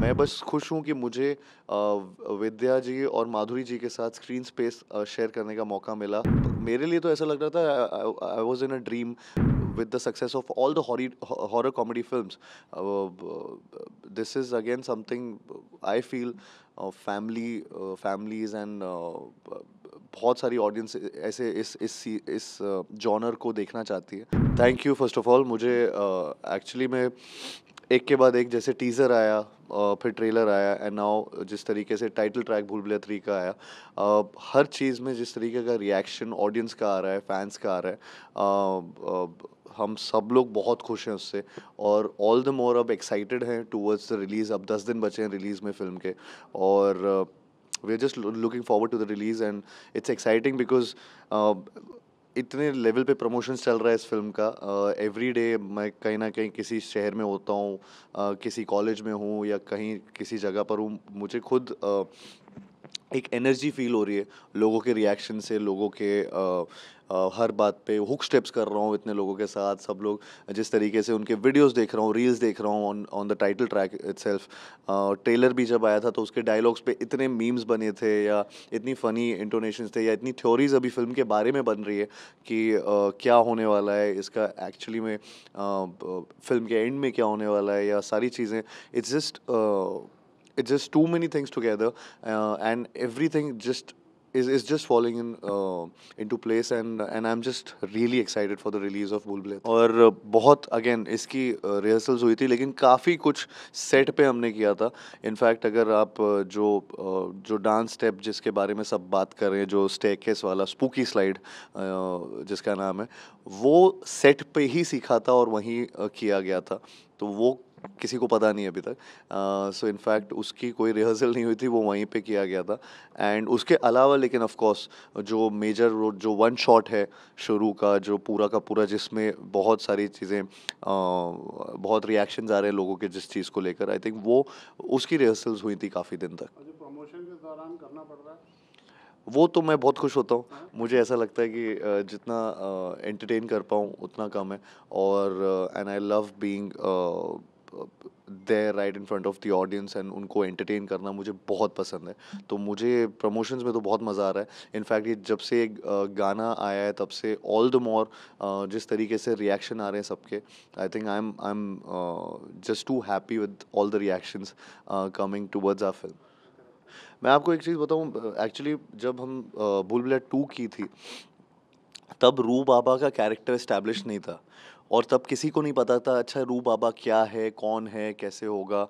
मैं बस खुश हूँ कि मुझे विद्या जी और माधुरी जी के साथ स्क्रीन स्पेस शेयर करने का मौका मिला मेरे लिए तो ऐसा लग रहा था I was in a dream with the success of all दॉरी horror comedy film this is again something I feel family families and बहुत सारी ऑडियंस ऐसे इस इस इस जॉनर को देखना चाहती है thank you first of all मुझे एक्चुअली मैं एक के बाद एक जैसे टीज़र आया फिर ट्रेलर आया एंड नाउ जिस तरीके से टाइटल ट्रैक भूल भुलैया थ्री का आया हर चीज़ में जिस तरीके का रिएक्शन ऑडियंस का आ रहा है फैंस का आ रहा है हम सब लोग बहुत खुश हैं उससे और ऑल द मोर अब एक्साइटेड हैं टूवर्ड्स द रिलीज़ अब दस दिन बचे हैं रिलीज़ में फिल्म के और we are just looking forward to the release and it's exciting because इतने लेवल पे प्रमोशन चल रहा है इस फिल्म का एवरी डे मैं कहीं ना कहीं किसी शहर में होता हूँ किसी कॉलेज में हूँ या कहीं किसी जगह पर हूँ मुझे खुद एक एनर्जी फील हो रही है लोगों के रिएक्शन से लोगों के आ, आ, हर बात पे हुक स्टेप्स कर रहा हूँ इतने लोगों के साथ सब लोग जिस तरीके से उनके वीडियोस देख रहा हूँ रील्स देख रहा हूँ on on the title track self trailer भी जब आया था तो उसके डायलॉग्स पे इतने मीम्स बने थे या इतनी फ़नी इंटोनेशन थे या इतनी थ्योरीज अभी फिल्म के बारे में बन रही है कि आ, क्या होने वाला है इसका एक्चुअली में फिल्म के एंड में क्या होने वाला है या सारी चीज़ें it's just it's just too many things together uh, and everything just is, is just falling in uh, into place and and I'm just really excited for the release of बुलबुल और बहुत again इसकी rehearsals हुई थी लेकिन काफ़ी कुछ set पे हमने किया था fact अगर आप जो जो dance step जिसके बारे में सब बात कर रहे हैं जो staircase वाला spooky slide जिसका नाम है वो set पे ही सीखा था और वहीं किया गया था तो वो किसी को पता नहीं अभी तक सो uh, इनफैक्ट so उसकी कोई रिहर्सल नहीं हुई थी वो वहीं पे किया गया था एंड उसके अलावा लेकिन ऑफ कोर्स जो मेजर जो वन शॉट है शुरू का जो पूरा का पूरा जिसमें बहुत सारी चीज़ें बहुत रिएक्शन आ रहे हैं लोगों के जिस चीज़ को लेकर आई थिंक वो उसकी रिहर्सल्स हुई थी काफ़ी दिन तक करना पड़ रहा है वो तो मैं बहुत खुश होता हूँ हाँ। मुझे ऐसा लगता है कि जितना एंटरटेन कर पाऊँ उतना कम है और and I love being there right in front of the audience and उनको एंटरटेन करना मुझे बहुत पसंद है तो मुझे प्रमोशंस में तो बहुत मज़ा आ रहा है इनफैक्ट ये जब से एक गाना आया है तब से ऑल द मोर जिस तरीके से रिएक्शन आ रहे हैं सबके I think I am I am just too happy with all the reactions coming towards our film मैं आपको एक चीज़ बताऊँ एक्चुअली जब हम बुलबुलेट टू की थी तब रू बाबा का कैरेक्टर इस्टेब्लिश नहीं था और तब किसी को नहीं पता था अच्छा रू बाबा क्या है कौन है कैसे होगा आ,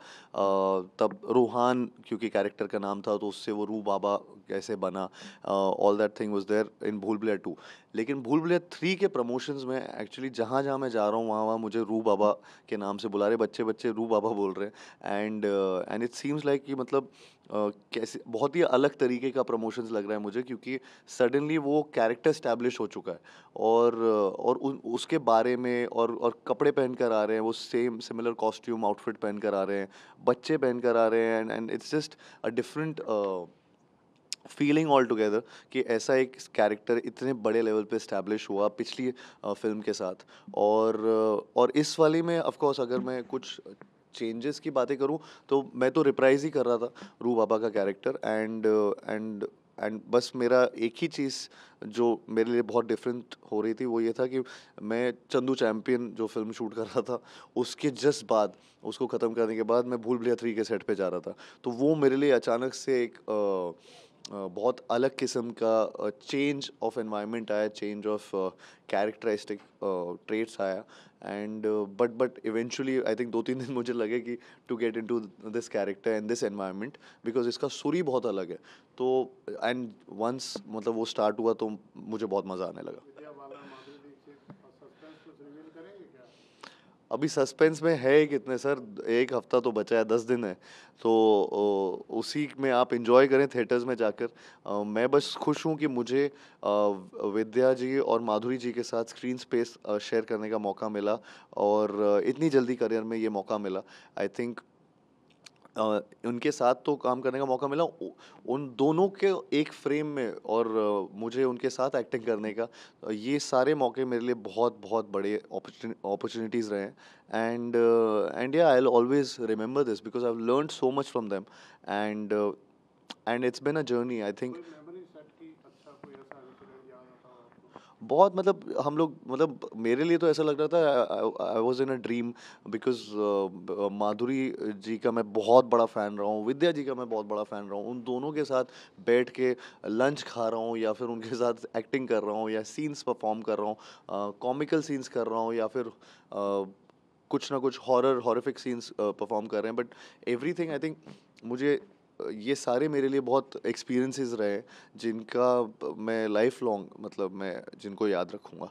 तब रूहान क्योंकि कैरेक्टर का नाम था तो उससे वो रू बाबा कैसे बना all that thing was there in Bhool Bhulaiyaa two लेकिन भूल भुलैया थ्री के प्रमोशंस में एक्चुअली जहाँ जहाँ मैं जा रहा हूँ वहाँ वहाँ मुझे रू बाबा के नाम से बुला रहे बच्चे बच्चे रू बाबा बोल रहे हैं and and it seems like कि मतलब Uh, कैसे बहुत ही अलग तरीके का प्रमोशंस लग रहा है मुझे क्योंकि सडनली वो कैरेक्टर स्टैब्लिश हो चुका है और और उ, उसके बारे में और और कपड़े पहन कर आ रहे हैं वो सेम सिमिलर कॉस्ट्यूम आउटफिट पहन कर आ रहे हैं बच्चे पहन कर आ रहे हैं and and it's just a different feeling altogether कि ऐसा एक कैरेक्टर इतने बड़े लेवल पे इस्टेब्लिश हुआ पिछली फिल्म uh, के साथ और uh, और इस वाली में ऑफकोर्स अगर मैं कुछ चेंजेस की बातें करूं तो मैं तो रिप्राइज ही कर रहा था रू बाबा का कैरेक्टर एंड एंड एंड बस मेरा एक ही चीज़ जो मेरे लिए बहुत डिफरेंट हो रही थी वो ये था कि मैं चंदू चैम्पियन जो फिल्म शूट कर रहा था उसके जस्ट बाद उसको ख़त्म करने के बाद मैं भूल भुलैया थ्री के सेट पे जा रहा था तो वो मेरे लिए अचानक से एक बहुत अलग किस्म का चेंज ऑफ एनवायरनमेंट आया चेंज ऑफ कैरेक्टरिस्टिक ट्रेट्स आया and but but eventually I think दो तीन दिन मुझे लगे कि to get into this character and this environment because इसका सुरी बहुत अलग है तो एंड वंस मतलब वो स्टार्ट हुआ तो मुझे बहुत मज़ा आने लगा अभी सस्पेंस में है कितने सर एक हफ्ता तो बचा है दस दिन है तो उसी में आप इंजॉय करें थिएटर्स में जाकर मैं बस खुश हूँ कि मुझे विद्या जी और माधुरी जी के साथ स्क्रीन स्पेस शेयर करने का मौका मिला और इतनी जल्दी करियर में ये मौका मिला आई थिंक उनके साथ तो काम करने का मौका मिला उन दोनों के एक फ्रेम में और मुझे उनके साथ एक्टिंग करने का ये सारे मौके मेरे लिए बहुत बहुत बड़े अपॉर्चुनिटीज़ रहे हैं एंड एंड या I always remember this because I learn so much from them and and it's been a journey I think बहुत मतलब हम लोग मतलब मेरे लिए तो ऐसा लग रहा था I was in a dream because Madhuri ji का मैं बहुत बड़ा फ़ैन रहा हूँ विद्या जी का मैं बहुत बड़ा फ़ैन रहा हूँ उन दोनों के साथ बैठ के लंच खा रहा हूँ या फिर उनके साथ एक्टिंग कर रहा हूँ या सीन्स परफॉर्म कर रहा हूँ कॉमिकल uh, सीन्स कर रहा हूँ या फिर uh, कुछ ना कुछ हॉरर हॉरिफिक सीन्स परफॉर्म कर रहे हैं but everything I think मुझे ये सारे मेरे लिए बहुत एक्सपीरियंसेस रहे जिनका मैं लाइफ लॉन्ग मतलब मैं जिनको याद रखूँगा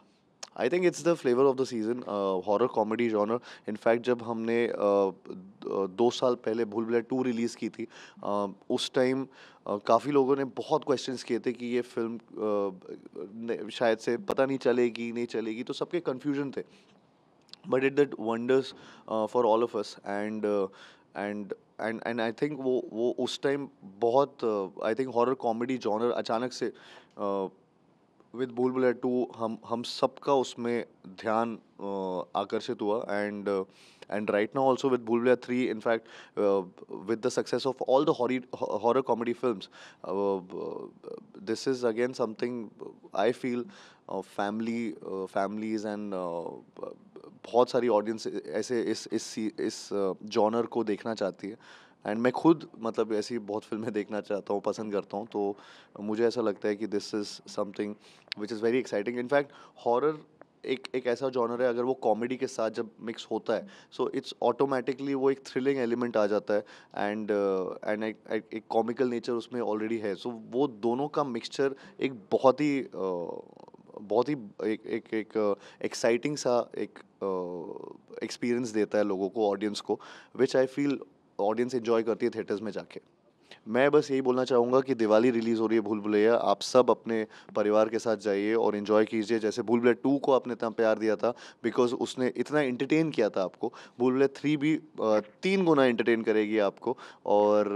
I think it's the flavour of the season horror comedy genre in fact जब हमने uh, uh, दो साल पहले भूल भुलैया टू रिलीज़ की थी uh, उस टाइम uh, काफ़ी लोगों ने बहुत क्वेश्चंस किए थे कि ये फिल्म uh, शायद से पता नहीं चलेगी नहीं चलेगी तो सबके कन्फ्यूजन थे but it that wonders for all of us and and and and I think वो वो उस टाइम बहुत I think horror comedy genre अचानक से विद बुल बुलेट टू हम हम सबका उसमें ध्यान आकर्षित हुआ and and right now also with Bhool बुलेट three in fact with the success of all the horror comedy film this is again something I feel family families and बहुत सारी ऑडियंस ऐसे इस इस इस जॉनर को देखना चाहती है एंड मैं खुद मतलब ऐसी बहुत फिल्में देखना चाहता हूँ पसंद करता हूँ तो मुझे ऐसा लगता है कि this is something which is very exciting in fact horror एक एक ऐसा जॉनर है अगर वो कॉमेडी के साथ जब मिक्स होता है सो इट्स ऑटोमेटिकली वो एक थ्रिलिंग एलिमेंट आ जाता है एंड एंड uh, एक कॉमिकल नेचर उसमें ऑलरेडी है सो so, वो दोनों का मिक्सचर एक बहुत ही uh, बहुत ही एक एक एक एक्साइटिंग uh, सा एक एक्सपीरियंस uh, देता है लोगों को ऑडियंस को which I feel audience enjoy करती है थिएटर्स में जाके मैं बस यही बोलना चाहूँगा कि दिवाली रिलीज़ हो रही है भूल भुलैया आप सब अपने परिवार के साथ जाइए और इन्जॉय कीजिए जैसे भूल भुलैया टू को आपने इतना प्यार दिया था बिकॉज उसने इतना इंटरटेन किया था आपको भूल भुलैया थ्री भी तीन गुना इंटरटेन करेगी आपको और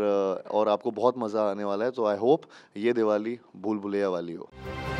और आपको बहुत मज़ा आने वाला है तो आई होप ये दिवाली भूल भुलैया वाली हो